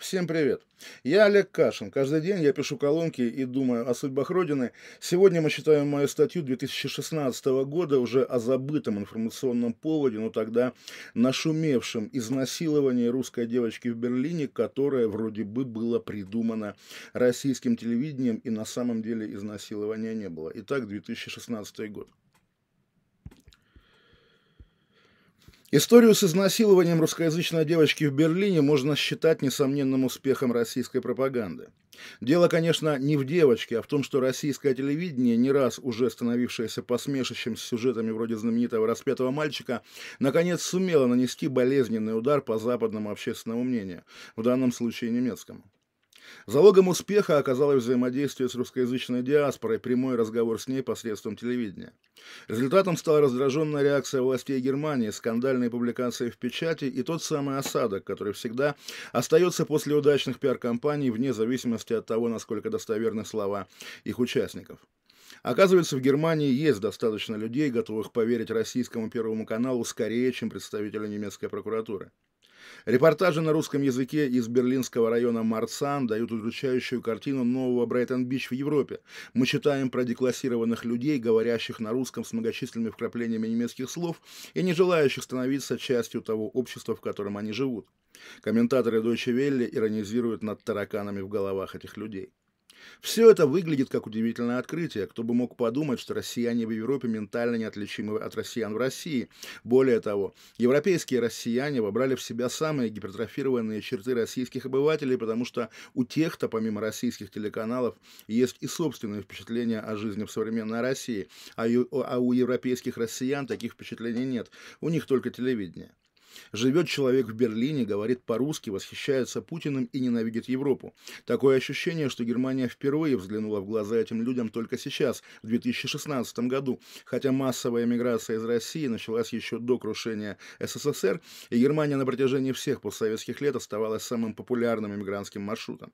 Всем привет! Я Олег Кашин. Каждый день я пишу колонки и думаю о судьбах Родины. Сегодня мы читаем мою статью 2016 года уже о забытом информационном поводе, но тогда нашумевшем изнасиловании русской девочки в Берлине, которое вроде бы было придумано российским телевидением и на самом деле изнасилования не было. Итак, 2016 год. Историю с изнасилованием русскоязычной девочки в Берлине можно считать несомненным успехом российской пропаганды. Дело, конечно, не в девочке, а в том, что российское телевидение, не раз уже становившееся посмешищем с сюжетами вроде знаменитого «Распятого мальчика», наконец сумело нанести болезненный удар по западному общественному мнению, в данном случае немецкому. Залогом успеха оказалось взаимодействие с русскоязычной диаспорой, прямой разговор с ней посредством телевидения. Результатом стала раздраженная реакция властей Германии, скандальные публикации в печати и тот самый осадок, который всегда остается после удачных пиар-компаний, вне зависимости от того, насколько достоверны слова их участников. Оказывается, в Германии есть достаточно людей, готовых поверить российскому Первому каналу скорее, чем представителю немецкой прокуратуры. Репортажи на русском языке из берлинского района Марсан дают удручающую картину нового Брайтон-Бич в Европе. Мы читаем про деклассированных людей, говорящих на русском с многочисленными вкраплениями немецких слов и не желающих становиться частью того общества, в котором они живут. Комментаторы Deutsche Welle иронизируют над тараканами в головах этих людей. Все это выглядит как удивительное открытие. Кто бы мог подумать, что россияне в Европе ментально неотличимы от россиян в России. Более того, европейские россияне вобрали в себя самые гипертрофированные черты российских обывателей, потому что у тех-то, помимо российских телеканалов, есть и собственные впечатления о жизни в современной России, а, а у европейских россиян таких впечатлений нет. У них только телевидение. Живет человек в Берлине, говорит по-русски, восхищается Путиным и ненавидит Европу. Такое ощущение, что Германия впервые взглянула в глаза этим людям только сейчас, в 2016 году, хотя массовая миграция из России началась еще до крушения СССР, и Германия на протяжении всех постсоветских лет оставалась самым популярным иммигрантским маршрутом.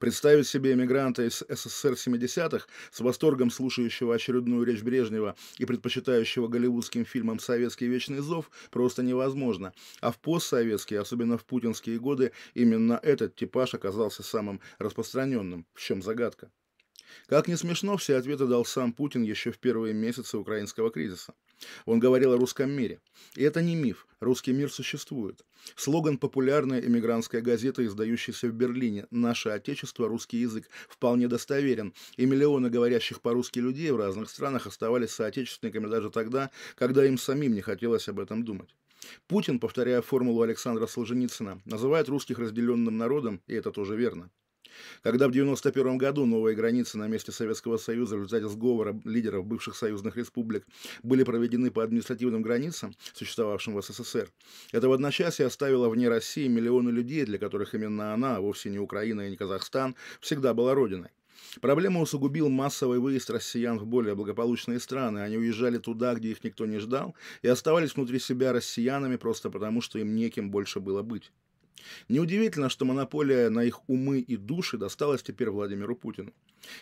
Представить себе эмигранта из СССР 70-х, с восторгом слушающего очередную речь Брежнева и предпочитающего голливудским фильмам «Советский вечный зов» просто невозможно. А в постсоветские, особенно в путинские годы, именно этот типаж оказался самым распространенным, в чем загадка. Как ни смешно, все ответы дал сам Путин еще в первые месяцы украинского кризиса. Он говорил о русском мире. И это не миф. Русский мир существует. Слоган популярной эмигрантской газеты, издающейся в Берлине «Наше Отечество. Русский язык» вполне достоверен, и миллионы говорящих по-русски людей в разных странах оставались соотечественниками даже тогда, когда им самим не хотелось об этом думать. Путин, повторяя формулу Александра Солженицына, называет русских разделенным народом, и это тоже верно. Когда в 1991 году новые границы на месте Советского Союза в результате сговора лидеров бывших союзных республик были проведены по административным границам, существовавшим в СССР, это в одночасье оставило вне России миллионы людей, для которых именно она, а вовсе не Украина и не Казахстан, всегда была родиной. Проблему усугубил массовый выезд россиян в более благополучные страны. Они уезжали туда, где их никто не ждал, и оставались внутри себя россиянами просто потому, что им неким больше было быть. Неудивительно, что монополия на их умы и души досталась теперь Владимиру Путину.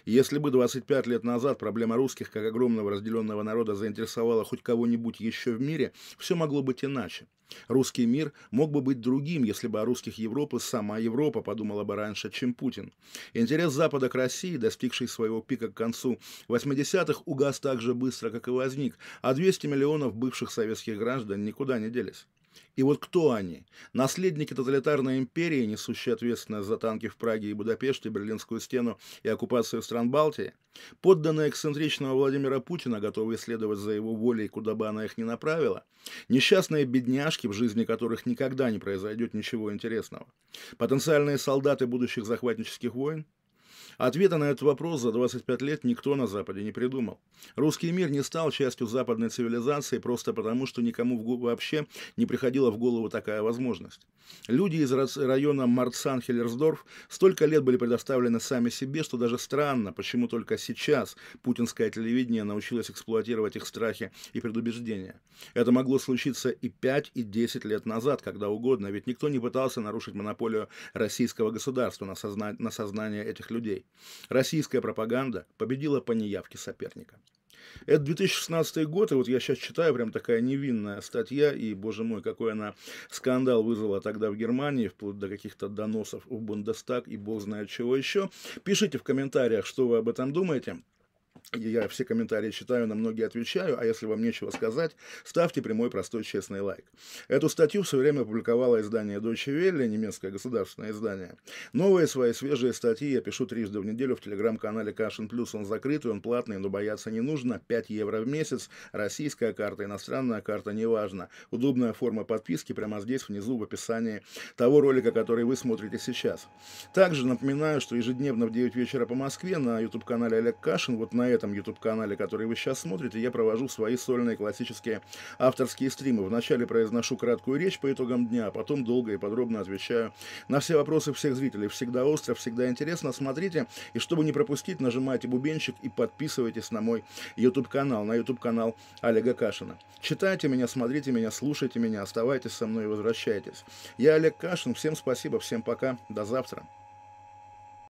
Если бы 25 лет назад проблема русских как огромного разделенного народа заинтересовала хоть кого-нибудь еще в мире, все могло быть иначе. Русский мир мог бы быть другим, если бы о русских Европы сама Европа подумала бы раньше, чем Путин. Интерес Запада к России, достигший своего пика к концу 80-х, угас так же быстро, как и возник, а 200 миллионов бывших советских граждан никуда не делись. И вот кто они? Наследники тоталитарной империи, несущие ответственность за танки в Праге и Будапеште, Берлинскую стену и оккупацию стран Балтии? Подданные эксцентричного Владимира Путина, готовые следовать за его волей, куда бы она их ни направила? Несчастные бедняжки, в жизни которых никогда не произойдет ничего интересного? Потенциальные солдаты будущих захватнических войн? Ответа на этот вопрос за 25 лет никто на Западе не придумал. Русский мир не стал частью западной цивилизации просто потому, что никому вообще не приходила в голову такая возможность. Люди из района Марцан-Хеллерсдорф столько лет были предоставлены сами себе, что даже странно, почему только сейчас путинское телевидение научилось эксплуатировать их страхи и предубеждения. Это могло случиться и 5, и 10 лет назад, когда угодно, ведь никто не пытался нарушить монополию российского государства на, созна... на сознание этих людей людей. Российская пропаганда победила по неявке соперника. Это 2016 год, и вот я сейчас читаю, прям такая невинная статья, и, боже мой, какой она скандал вызвала тогда в Германии, вплоть до каких-то доносов в Бундестаг и бог знает чего еще. Пишите в комментариях, что вы об этом думаете. Я все комментарии читаю, на многие отвечаю, а если вам нечего сказать, ставьте прямой, простой, честный лайк. Эту статью в свое время опубликовало издание Deutsche Welle, немецкое государственное издание. Новые свои свежие статьи я пишу трижды в неделю в телеграм-канале Кашин Плюс. Он закрытый, он платный, но бояться не нужно. 5 евро в месяц, российская карта, иностранная карта, неважно. Удобная форма подписки прямо здесь, внизу, в описании того ролика, который вы смотрите сейчас. Также напоминаю, что ежедневно в 9 вечера по Москве на YouTube-канале Олег Кашин, вот на на этом YouTube-канале, который вы сейчас смотрите, я провожу свои сольные классические авторские стримы. Вначале произношу краткую речь по итогам дня, а потом долго и подробно отвечаю на все вопросы всех зрителей. Всегда остро, всегда интересно. Смотрите, и чтобы не пропустить, нажимайте бубенчик и подписывайтесь на мой YouTube-канал, на YouTube-канал Олега Кашина. Читайте меня, смотрите меня, слушайте меня, оставайтесь со мной и возвращайтесь. Я Олег Кашин, всем спасибо, всем пока, до завтра.